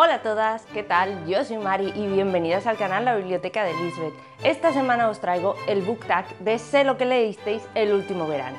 Hola a todas, ¿qué tal? Yo soy Mari y bienvenidas al canal La Biblioteca de Lisbeth. Esta semana os traigo el book tag de Sé lo que leísteis el último verano.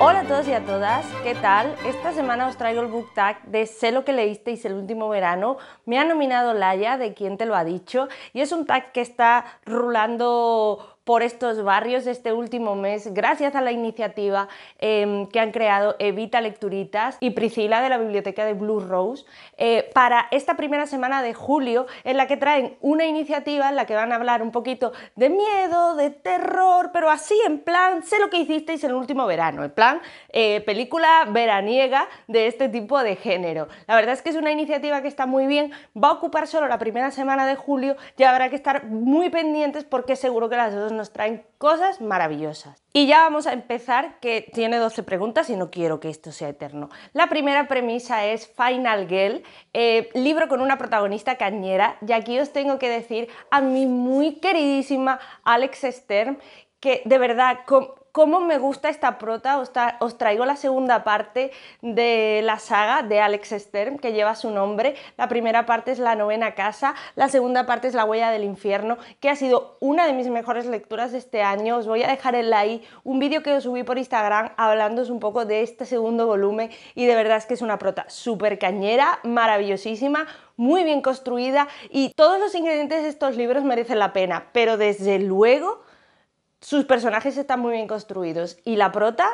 Hola a todos y a todas, ¿qué tal? Esta semana os traigo el book tag de Sé lo que leísteis el último verano. Me ha nominado Laia, de quien te lo ha dicho, y es un tag que está rulando por estos barrios este último mes gracias a la iniciativa em, que han creado Evita Lecturitas y Priscila de la Biblioteca de Blue Rose eh, para esta primera semana de julio en la que traen una iniciativa en la que van a hablar un poquito de miedo, de terror, pero así en plan, sé lo que hicisteis el último verano, en plan eh, película veraniega de este tipo de género. La verdad es que es una iniciativa que está muy bien, va a ocupar solo la primera semana de julio, y habrá que estar muy pendientes porque seguro que las dos nos traen cosas maravillosas. Y ya vamos a empezar, que tiene 12 preguntas y no quiero que esto sea eterno. La primera premisa es Final Girl, eh, libro con una protagonista cañera, y aquí os tengo que decir a mi muy queridísima Alex Stern, que de verdad, con cómo me gusta esta prota, os, traigo la segunda parte de la saga de Alex Stern, que lleva su nombre. La primera parte es La novena casa, la segunda parte es La huella del infierno, que ha sido una de mis mejores lecturas de este año. Os voy a dejar el like un vídeo que os subí por Instagram hablándoos un poco de este segundo volumen y de verdad es que es una prota súper cañera, maravillosísima, muy bien construida y todos los ingredientes de estos libros merecen la pena, pero desde luego sus personajes están muy bien construidos y la prota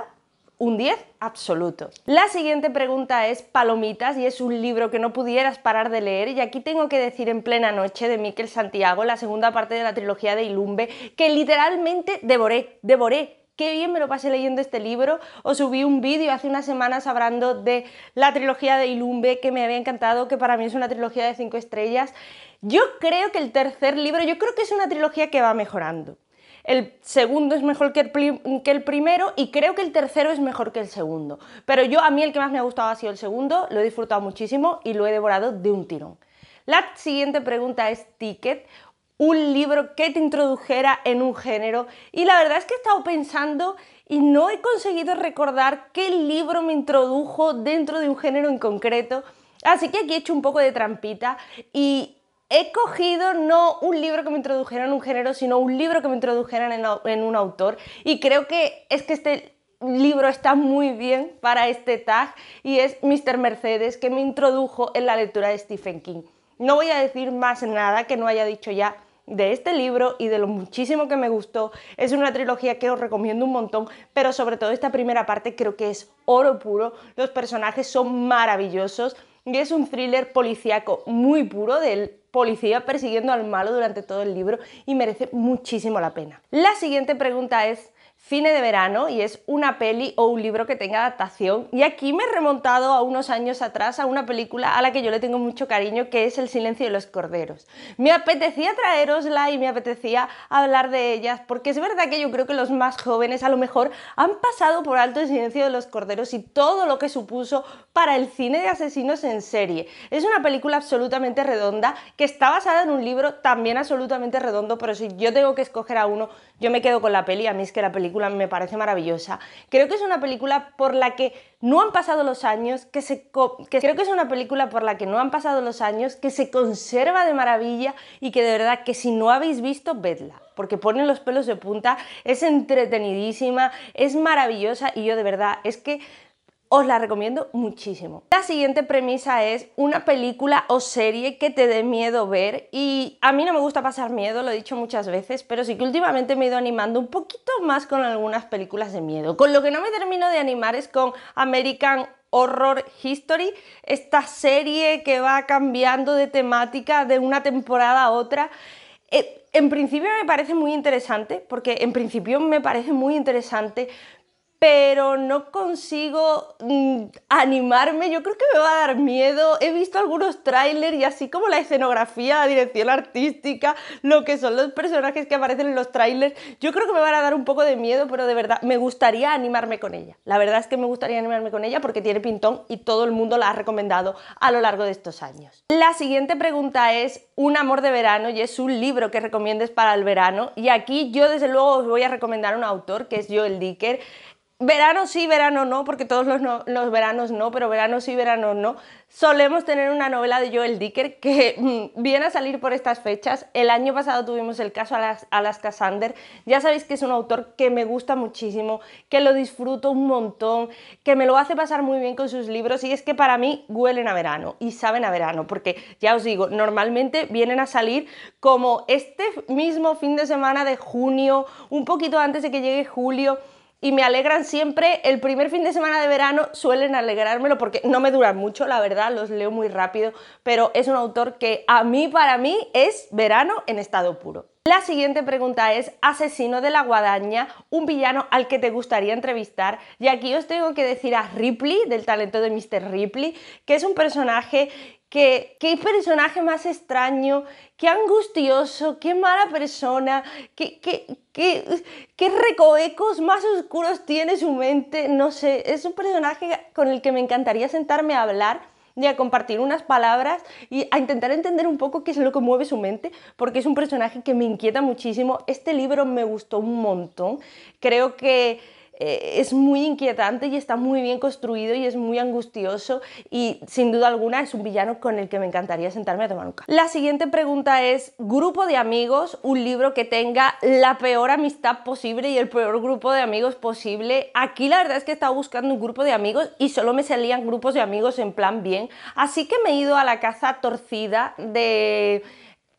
un 10 absoluto. La siguiente pregunta es Palomitas y es un libro que no pudieras parar de leer y aquí tengo que decir en plena noche de Miquel Santiago, la segunda parte de la trilogía de Ilumbe, que literalmente devoré, devoré qué bien me lo pasé leyendo este libro. Os subí un vídeo hace unas semanas hablando de la trilogía de Ilumbe, que me había encantado, que para mí es una trilogía de cinco estrellas. Yo creo que el tercer libro, yo creo que es una trilogía que va mejorando el segundo es mejor que el, primero y creo que el tercero es mejor que el segundo. Pero yo a mí el que más me ha gustado ha sido el segundo, lo he disfrutado muchísimo y lo he devorado de un tirón. La siguiente pregunta es Ticket, un libro que te introdujera en un género y la verdad es que he estado pensando y no he conseguido recordar qué libro me introdujo dentro de un género en concreto. Así que aquí he hecho un poco de trampita y he cogido no un libro que me introdujera en un género, sino un libro que me introdujera en, un autor. Y creo que es que este libro está muy bien para este tag y es Mr. Mercedes que me introdujo en la lectura de Stephen King. No voy a decir más nada que no haya dicho ya de este libro y de lo muchísimo que me gustó. Es una trilogía que os recomiendo un montón, pero sobre todo esta primera parte creo que es oro puro. Los personajes son maravillosos y es un thriller policíaco muy puro del policía persiguiendo al malo durante todo el libro y merece muchísimo la pena. La siguiente pregunta es, Cine de verano y es una peli o un libro que tenga adaptación. Y aquí me he remontado a unos años atrás a una película a la que yo le tengo mucho cariño, que es El silencio de los corderos. Me apetecía traerosla y me apetecía hablar de ellas, porque es verdad que yo creo que los más jóvenes a lo mejor han pasado por alto El silencio de los corderos y todo lo que supuso para el cine de asesinos en serie. Es una película absolutamente redonda que está basada en un libro también absolutamente redondo, pero si yo tengo que escoger a uno, yo me quedo con la peli, a mí es que la película me parece maravillosa. Creo que es una película por la que no han pasado los años, que se que creo que es una película por la que no han pasado los años, que se conserva de maravilla y que de verdad que si no habéis visto, vedla, porque pone los pelos de punta, es entretenidísima, es maravillosa y yo de verdad es que os la recomiendo muchísimo. La siguiente premisa es una película o serie que te dé miedo ver y a mí no me gusta pasar miedo, lo he dicho muchas veces, pero sí que últimamente me he ido animando un poquito más con algunas películas de miedo. Con lo que no me termino de animar es con American Horror History, esta serie que va cambiando de temática de una temporada a otra. Eh, en principio me parece muy interesante, porque en principio me parece muy interesante, pero no consigo mm, animarme. Yo creo que me va a dar miedo. He visto algunos trailers y así como la escenografía, la dirección artística, lo que son los personajes que aparecen en los trailers, yo creo que me van a dar un poco de miedo, pero de verdad me gustaría animarme con ella. La verdad es que me gustaría animarme con ella porque tiene pintón y todo el mundo la ha recomendado a lo largo de estos años. La siguiente pregunta es Un amor de verano y es un libro que recomiendes para el verano. Y aquí yo desde luego os voy a recomendar un autor que es Joel Dicker verano sí, verano no, porque todos los, veranos no, pero verano sí, verano no, solemos tener una novela de Joel Dicker que mm, viene a salir por estas fechas. El año pasado tuvimos el caso a las Sander. Ya sabéis que es un autor que me gusta muchísimo, que lo disfruto un montón, que me lo hace pasar muy bien con sus libros y es que para mí huelen a verano y saben a verano, porque ya os digo, normalmente vienen a salir como este mismo fin de semana de junio, un poquito antes de que llegue julio y me alegran siempre. El primer fin de semana de verano suelen alegrármelo porque no me duran mucho, la verdad, los leo muy rápido, pero es un autor que a mí, para mí, es verano en estado puro. La siguiente pregunta es, asesino de la guadaña, un villano al que te gustaría entrevistar. Y aquí os tengo que decir a Ripley, del talento de Mr. Ripley, que es un personaje qué personaje más extraño, qué angustioso, qué mala persona, qué, qué, más oscuros tiene su mente, no sé, es un personaje con el que me encantaría sentarme a hablar y a compartir unas palabras y a intentar entender un poco qué es lo que mueve su mente, porque es un personaje que me inquieta muchísimo. Este libro me gustó un montón. Creo que eh, es muy inquietante y está muy bien construido y es muy angustioso y sin duda alguna es un villano con el que me encantaría sentarme a tomar un café. La siguiente pregunta es, grupo de amigos, un libro que tenga la peor amistad posible y el peor grupo de amigos posible. Aquí la verdad es que estaba buscando un grupo de amigos y solo me salían grupos de amigos en plan bien, así que me he ido a la caza torcida de...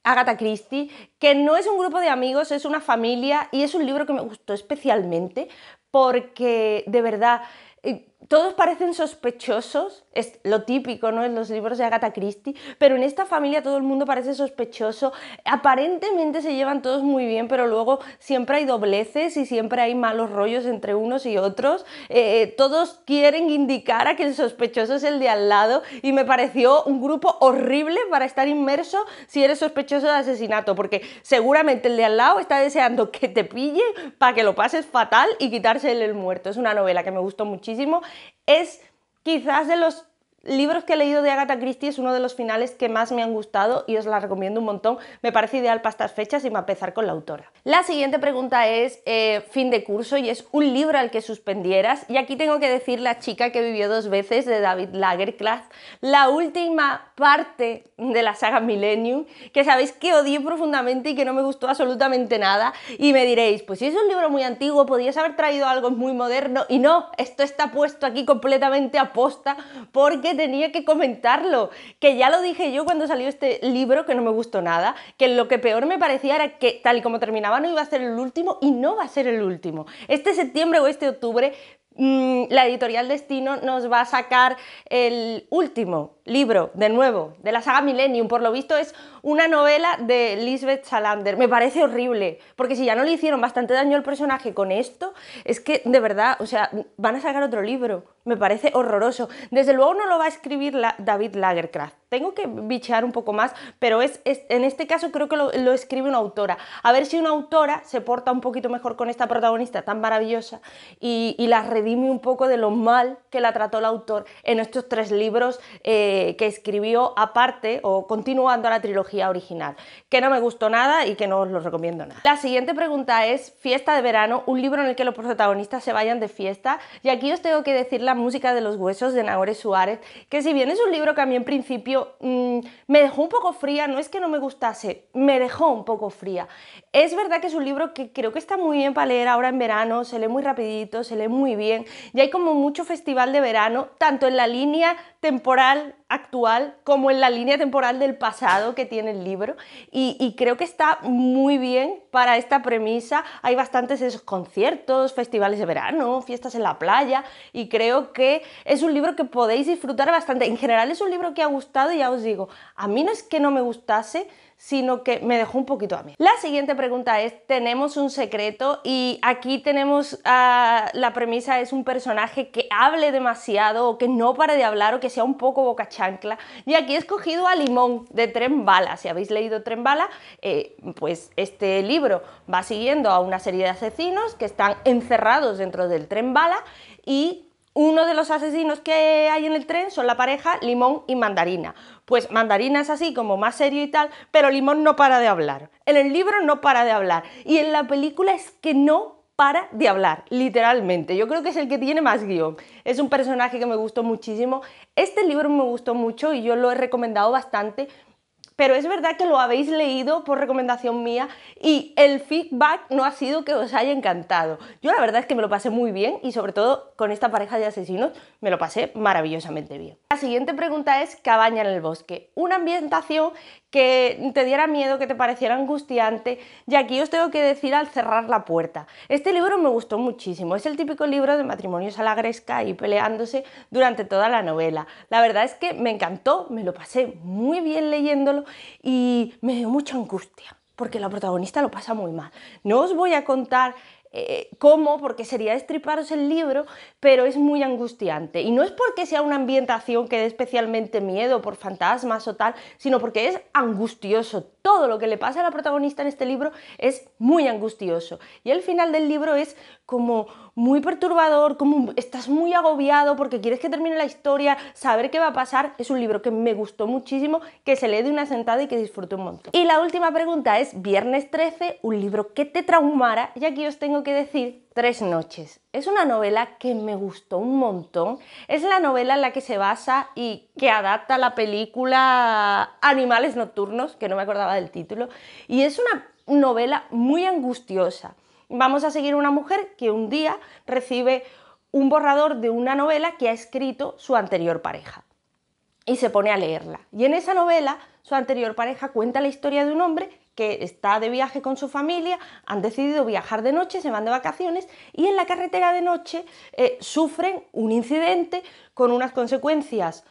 Agatha Christie, que no es un grupo de amigos, es una familia y es un libro que me gustó especialmente porque de verdad eh, todos parecen sospechosos, es lo típico, ¿no? En los libros de Agatha Christie, pero en esta familia todo el mundo parece sospechoso. Aparentemente se llevan todos muy bien, pero luego siempre hay dobleces y siempre hay malos rollos entre unos y otros. Eh, eh, todos quieren indicar a que el sospechoso es el de al lado y me pareció un grupo horrible para estar inmerso si eres sospechoso de asesinato, porque seguramente el de al lado está deseando que te pille para que lo pases fatal y quitarse el muerto. Es una novela que me gustó muchísimo es quizás de los libros que he leído de Agatha Christie es uno de los finales que más me han gustado y os la recomiendo un montón. Me parece ideal para estas fechas y me empezar con la autora. La siguiente pregunta es eh, fin de curso y es un libro al que suspendieras. Y aquí tengo que decir La chica que vivió dos veces de David Lagerclaz, la última parte de la saga Millennium, que sabéis que odio profundamente y que no me gustó absolutamente nada. Y me diréis, pues si es un libro muy antiguo, podías haber traído algo muy moderno. Y no, esto está puesto aquí completamente aposta porque tenía que comentarlo, que ya lo dije yo cuando salió este libro que no me gustó nada, que lo que peor me parecía era que tal y como terminaba no iba a ser el último y no va a ser el último. Este septiembre o este octubre mm, la editorial Destino nos va a sacar el último libro, de nuevo, de la saga Millennium, por lo visto es una novela de Lisbeth Salander. Me parece horrible, porque si ya no le hicieron bastante daño al personaje con esto, es que de verdad, o sea, van a sacar otro libro. Me parece horroroso. Desde luego no lo va a escribir David Lagerkraft. Tengo que bichear un poco más, pero es, en este caso creo que lo, escribe una autora. A ver si una autora se porta un poquito mejor con esta protagonista tan maravillosa y, la redime un poco de lo mal que la trató el autor en estos tres libros. Eh, que, escribió aparte o continuando a la trilogía original, que no me gustó nada y que no os lo recomiendo nada. La siguiente pregunta es Fiesta de verano, un libro en el que los protagonistas se vayan de fiesta y aquí os tengo que decir la música de los huesos de Nahore Suárez, que si bien es un libro que a mí en principio mm, me dejó un poco fría, no es que no me gustase, me dejó un poco fría. Es verdad que es un libro que creo que está muy bien para leer ahora en verano, se lee muy rapidito, se lee muy bien y hay como mucho festival de verano, tanto en la línea temporal actual como en la línea temporal del pasado que tiene el libro y, creo que está muy bien para esta premisa. Hay bastantes esos conciertos, festivales de verano, fiestas en la playa y creo que es un libro que podéis disfrutar bastante. En general es un libro que ha gustado, y ya os digo, a mí no es que no me gustase, sino que me dejó un poquito a mí. La siguiente pregunta es, ¿tenemos un secreto? Y aquí tenemos ah, la premisa es un personaje que hable demasiado o que no pare de hablar o que sea un poco boca chancla. Y aquí he escogido a Limón de Tren Bala. Si habéis leído Tren Bala, eh, pues este libro va siguiendo a una serie de asesinos que están encerrados dentro del Tren Bala y uno de los asesinos que hay en el tren son la pareja Limón y Mandarina. Pues Mandarina es así como más serio y tal, pero Limón no para de hablar. En el libro no para de hablar. Y en la película es que no para de hablar, literalmente. Yo creo que es el que tiene más guión. Es un personaje que me gustó muchísimo. Este libro me gustó mucho y yo lo he recomendado bastante pero es verdad que lo habéis leído por recomendación mía y el feedback no ha sido que os haya encantado. Yo la verdad es que me lo pasé muy bien y sobre todo con esta pareja de asesinos me lo pasé maravillosamente bien. La siguiente pregunta es Cabaña en el bosque, una ambientación que te diera miedo, que te pareciera angustiante. Y aquí os tengo que decir al cerrar la puerta. Este libro me gustó muchísimo. Es el típico libro de matrimonios a la gresca y peleándose durante toda la novela. La verdad es que me encantó, me lo pasé muy bien leyéndolo y me dio mucha angustia porque la protagonista lo pasa muy mal. No os voy a contar eh, cómo, porque sería destriparos el libro, pero es muy angustiante. Y no es porque sea una ambientación que dé especialmente miedo por fantasmas o tal, sino porque es angustioso. Todo lo que le pasa a la protagonista en este libro es muy angustioso. Y el final del libro es como muy perturbador, como estás muy agobiado porque quieres que termine la historia, saber qué va a pasar. Es un libro que me gustó muchísimo, que se lee de una sentada y que disfrute un montón. Y la última pregunta es, viernes 13, un libro que te traumara, y aquí os tengo que decir Tres noches. Es una novela que me gustó un montón. Es la novela en la que se basa y que adapta la película Animales Nocturnos, que no me acordaba del título. Y es una novela muy angustiosa. Vamos a seguir una mujer que un día recibe un borrador de una novela que ha escrito su anterior pareja y se pone a leerla. Y en esa novela su anterior pareja cuenta la historia de un hombre que está de viaje con su familia, han decidido viajar de noche, se van de vacaciones y en la carretera de noche eh, sufren un incidente con unas consecuencias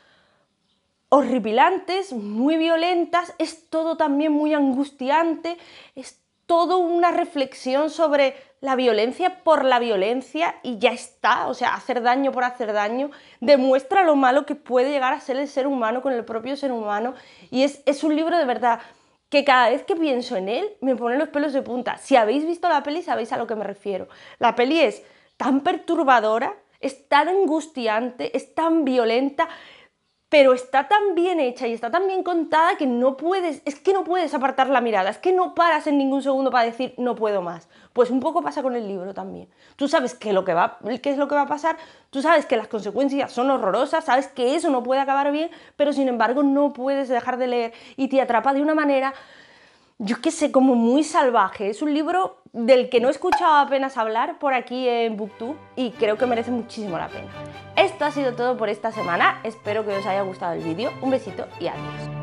horripilantes, muy violentas, es todo también muy angustiante, es todo una reflexión sobre la violencia por la violencia y ya está, o sea, hacer daño por hacer daño, demuestra lo malo que puede llegar a ser el ser humano con el propio ser humano y es, es un libro de verdad que cada vez que pienso en él me ponen los pelos de punta. Si habéis visto la peli sabéis a lo que me refiero. La peli es tan perturbadora, es tan angustiante, es tan violenta, pero está tan bien hecha y está tan bien contada que no puedes, es que no puedes apartar la mirada, es que no paras en ningún segundo para decir no puedo más. Pues un poco pasa con el libro también. Tú sabes lo que va, qué es lo que va a pasar, tú sabes que las consecuencias son horrorosas, sabes que eso no puede acabar bien, pero sin embargo no puedes dejar de leer y te atrapa de una manera yo qué sé, como muy salvaje. Es un libro del que no he escuchado apenas hablar por aquí en Booktube y creo que merece muchísimo la pena. Esto ha sido todo por esta semana, espero que os haya gustado el vídeo, un besito y adiós.